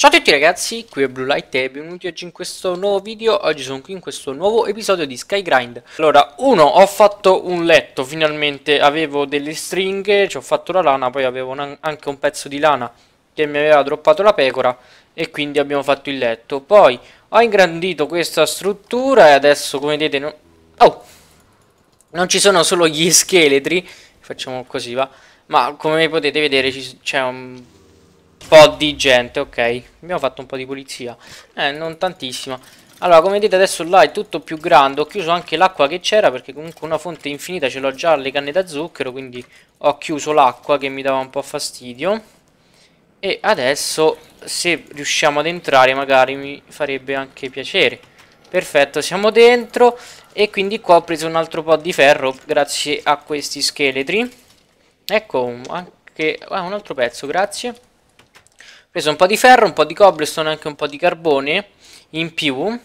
Ciao a tutti ragazzi, qui è Blue Light e benvenuti oggi in questo nuovo video, oggi sono qui in questo nuovo episodio di Skygrind Allora, uno, ho fatto un letto, finalmente avevo delle stringhe, ci ho fatto la lana, poi avevo anche un pezzo di lana che mi aveva droppato la pecora e quindi abbiamo fatto il letto Poi ho ingrandito questa struttura e adesso come vedete non... Oh! Non ci sono solo gli scheletri, facciamo così va Ma come potete vedere c'è un po' di gente, ok. Abbiamo fatto un po' di pulizia. Eh, non tantissima. Allora, come vedete adesso là è tutto più grande. Ho chiuso anche l'acqua che c'era perché comunque una fonte infinita ce l'ho già alle canne da zucchero. Quindi ho chiuso l'acqua che mi dava un po' fastidio. E adesso se riusciamo ad entrare magari mi farebbe anche piacere. Perfetto, siamo dentro e quindi qua ho preso un altro po' di ferro grazie a questi scheletri. Ecco, anche ah, un altro pezzo, grazie preso un po' di ferro, un po' di cobblestone, e anche un po' di carbone in più.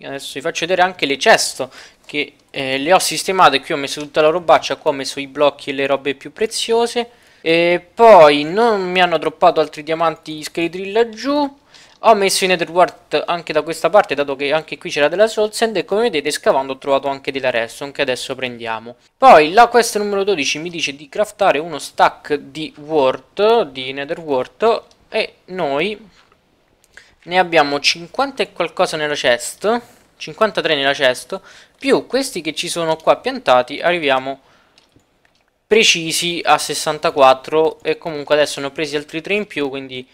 Adesso vi faccio vedere anche le ceste che eh, le ho sistemate. Qui ho messo tutta la robaccia, qua ho messo i blocchi e le robe più preziose. E poi non mi hanno droppato altri diamanti scheletri laggiù. Ho messo i netherwart anche da questa parte, dato che anche qui c'era della soul sand e come vedete scavando ho trovato anche della redstone che adesso prendiamo. Poi la quest numero 12 mi dice di craftare uno stack di wart, di netherwart e noi ne abbiamo 50 e qualcosa nella chest 53 nella chest più questi che ci sono qua piantati arriviamo precisi a 64 e comunque adesso ne ho presi altri 3 in più quindi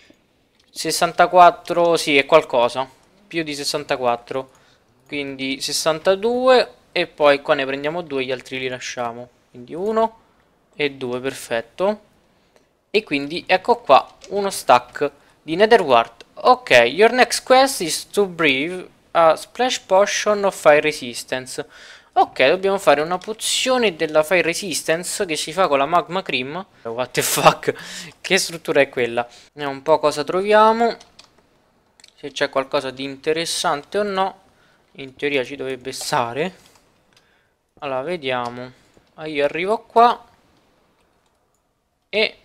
64 sì è qualcosa più di 64 quindi 62 e poi qua ne prendiamo 2 gli altri li lasciamo quindi 1 e 2 perfetto e quindi ecco qua uno stack di netherward. Ok, your next quest is to breathe a splash potion of fire resistance. Ok, dobbiamo fare una pozione della fire resistance che si fa con la magma cream. What the fuck? che struttura è quella? Vediamo un po' cosa troviamo. Se c'è qualcosa di interessante o no. In teoria ci dovrebbe stare. Allora, vediamo. io arrivo qua. E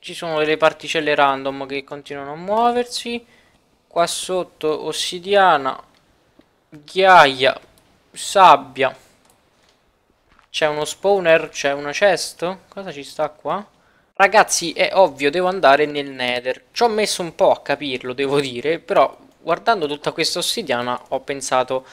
ci sono delle particelle random che continuano a muoversi qua sotto ossidiana ghiaia sabbia c'è uno spawner c'è una chest cosa ci sta qua ragazzi è ovvio devo andare nel nether ci ho messo un po' a capirlo devo dire però guardando tutta questa ossidiana ho pensato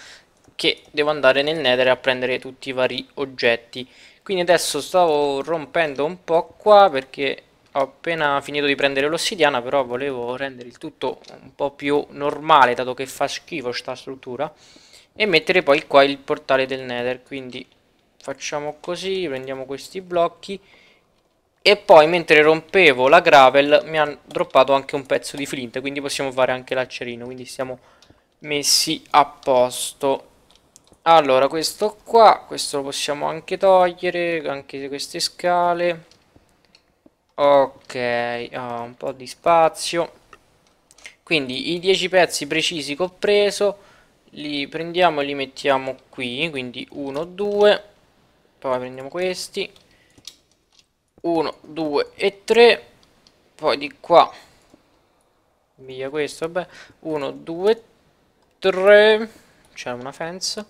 che devo andare nel nether a prendere tutti i vari oggetti quindi adesso stavo rompendo un po' qua perché ho appena finito di prendere l'ossidiana però volevo rendere il tutto un po' più normale dato che fa schifo sta struttura e mettere poi qua il portale del nether quindi facciamo così prendiamo questi blocchi e poi mentre rompevo la gravel mi hanno droppato anche un pezzo di flint quindi possiamo fare anche l'accerino quindi siamo messi a posto allora questo qua questo lo possiamo anche togliere anche queste scale ok ho un po' di spazio quindi i 10 pezzi precisi che ho preso li prendiamo e li mettiamo qui quindi 1 2 poi prendiamo questi 1 2 e 3 poi di qua via questo vabbè 1 2 3 c'è una fence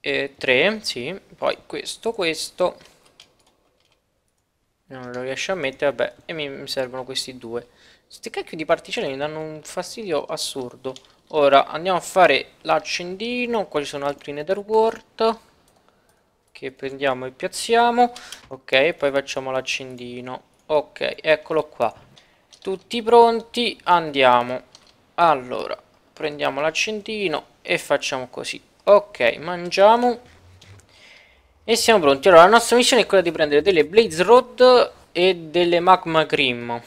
e 3 sì poi questo questo non lo riesce a mettere, vabbè, e mi, servono questi due. Questi cacchio di particelle mi danno un fastidio assurdo. Ora, andiamo a fare l'accendino, qua ci sono altri netherworld, che prendiamo e piazziamo, ok, poi facciamo l'accendino, ok, eccolo qua. Tutti pronti, andiamo. Allora, prendiamo l'accendino e facciamo così. Ok, mangiamo e siamo pronti. Allora, la nostra missione è quella di prendere delle Blaze Rod e delle Magma Cream.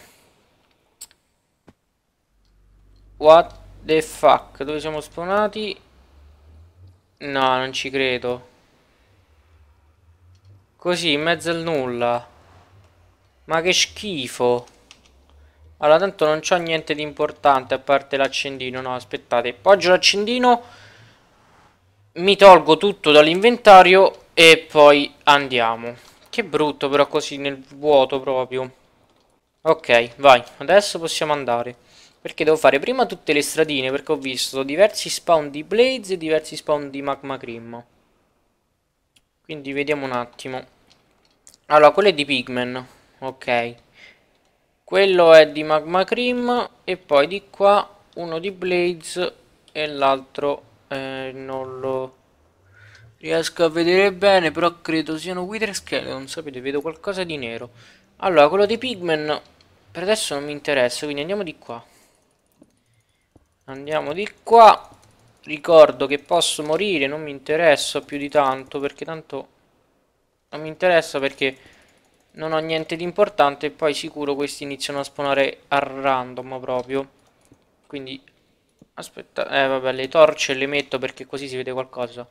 What the fuck? Dove siamo spawnati? No, non ci credo. Così, in mezzo al nulla. Ma che schifo. Allora, tanto non c'ho niente di importante a parte l'accendino. No, aspettate. Poggio l'accendino. Mi tolgo tutto dall'inventario e poi andiamo. Che brutto però così nel vuoto proprio. Ok, vai. Adesso possiamo andare. Perché devo fare prima tutte le stradine perché ho visto diversi spawn di Blaze e diversi spawn di Magma Cream. Quindi vediamo un attimo. Allora, quello è di pigmen Ok. Quello è di Magma Cream e poi di qua uno di Blaze e l'altro eh, non lo Riesco a vedere bene, però credo siano Wither Skeleton, sapete, vedo qualcosa di nero. Allora, quello dei pigmen per adesso non mi interessa, quindi andiamo di qua. Andiamo di qua. Ricordo che posso morire, non mi interessa più di tanto, perché tanto non mi interessa perché non ho niente di importante e poi sicuro questi iniziano a spawnare a random proprio. Quindi aspetta, eh vabbè, le torce le metto perché così si vede qualcosa.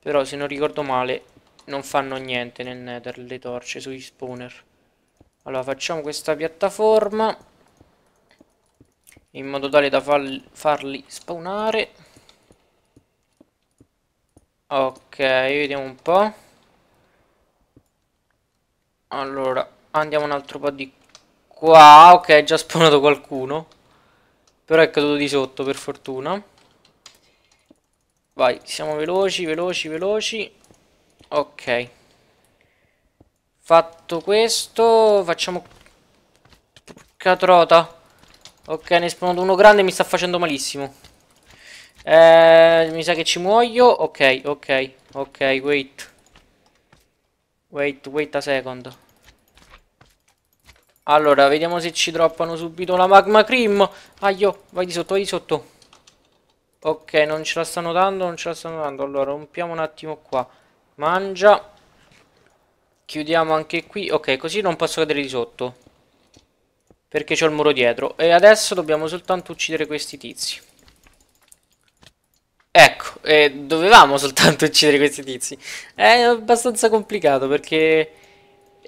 Però se non ricordo male non fanno niente nel nether le torce sugli spawner. Allora facciamo questa piattaforma in modo tale da farli spawnare. Ok, vediamo un po'. Allora, andiamo un altro po' di qua. Ah, ok, è già spawnato qualcuno. Però è caduto di sotto per fortuna. Vai, siamo veloci, veloci, veloci. Ok. Fatto questo, facciamo... Catrota. Ok, ne è spawnato uno grande, mi sta facendo malissimo. Eh, mi sa che ci muoio. Ok, ok, ok, wait. Wait, wait a second. Allora, vediamo se ci droppano subito la magma cream. Aio, vai di sotto, vai di sotto. Ok, non ce la stanno dando, non ce la stanno dando. Allora, rompiamo un attimo qua. Mangia. Chiudiamo anche qui. Ok, così non posso cadere di sotto. Perché c'ho il muro dietro. E adesso dobbiamo soltanto uccidere questi tizi. Ecco, e dovevamo soltanto uccidere questi tizi. È abbastanza complicato perché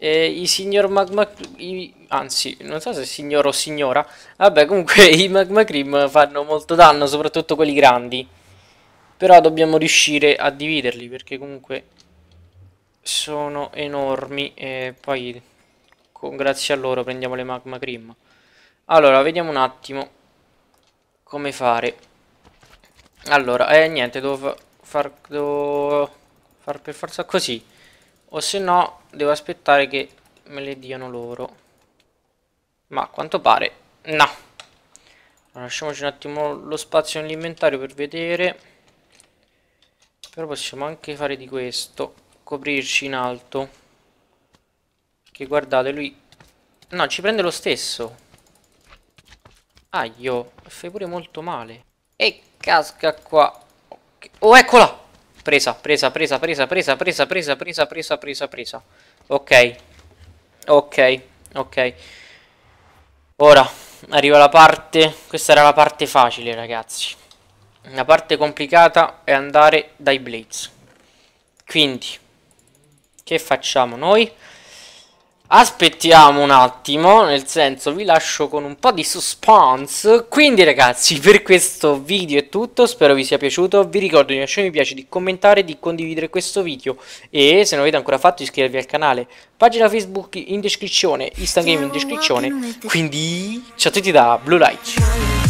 eh, i signor magma... I, anzi, non so se signor o signora. Vabbè, comunque i magma cream fanno molto danno, soprattutto quelli grandi. Però dobbiamo riuscire a dividerli, perché comunque sono enormi e poi con, grazie a loro prendiamo le magma cream. Allora, vediamo un attimo come fare. Allora, eh niente, devo far, devo far per forza così o se no devo aspettare che me le diano loro ma a quanto pare no lasciamoci un attimo lo spazio nell'inventario per vedere però possiamo anche fare di questo coprirci in alto che guardate lui no ci prende lo stesso aio fai pure molto male e casca qua okay. oh eccola Presa, presa, presa, presa, presa, presa, presa, presa, presa, presa, presa. Ok. Ok, ok. Ora arriva la parte... Questa era la parte facile, ragazzi. La parte complicata è andare dai Blades. Quindi, che facciamo noi? Aspettiamo un attimo, nel senso vi lascio con un po' di suspense. Quindi ragazzi, per questo video è tutto, spero vi sia piaciuto. Vi ricordo di lasciare mi piace, di commentare, di condividere questo video. E se non avete ancora fatto iscrivervi al canale. Pagina Facebook in descrizione, Instagram in descrizione. Quindi ciao a tutti da Blue Light.